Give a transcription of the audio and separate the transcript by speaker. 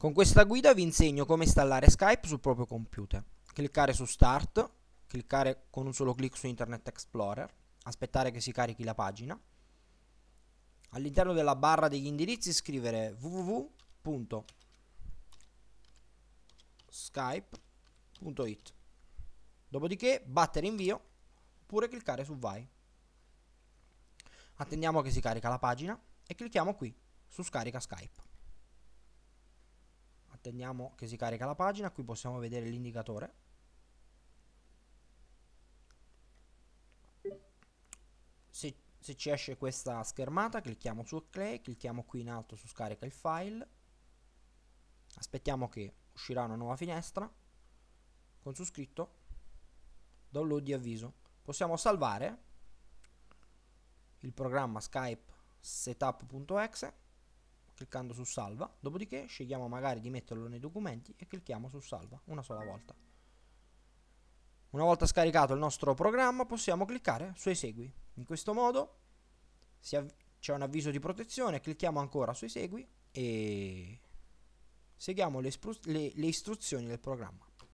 Speaker 1: Con questa guida vi insegno come installare Skype sul proprio computer. Cliccare su Start, cliccare con un solo clic su Internet Explorer, aspettare che si carichi la pagina. All'interno della barra degli indirizzi scrivere www.skype.it. Dopodiché battere invio oppure cliccare su Vai. Attendiamo che si carica la pagina e clicchiamo qui su Scarica Skype attendiamo che si carica la pagina qui possiamo vedere l'indicatore se, se, ci esce questa schermata clicchiamo su OK, clicchiamo qui in alto su scarica il file aspettiamo che uscirà una nuova finestra con su scritto download di avviso possiamo salvare il programma skype setup.exe cliccando su salva, dopodiché scegliamo magari di metterlo nei documenti e clicchiamo su salva una sola volta. Una volta scaricato il nostro programma possiamo cliccare su esegui. In questo modo c'è un avviso di protezione, clicchiamo ancora su esegui e seguiamo le, le, le istruzioni del programma.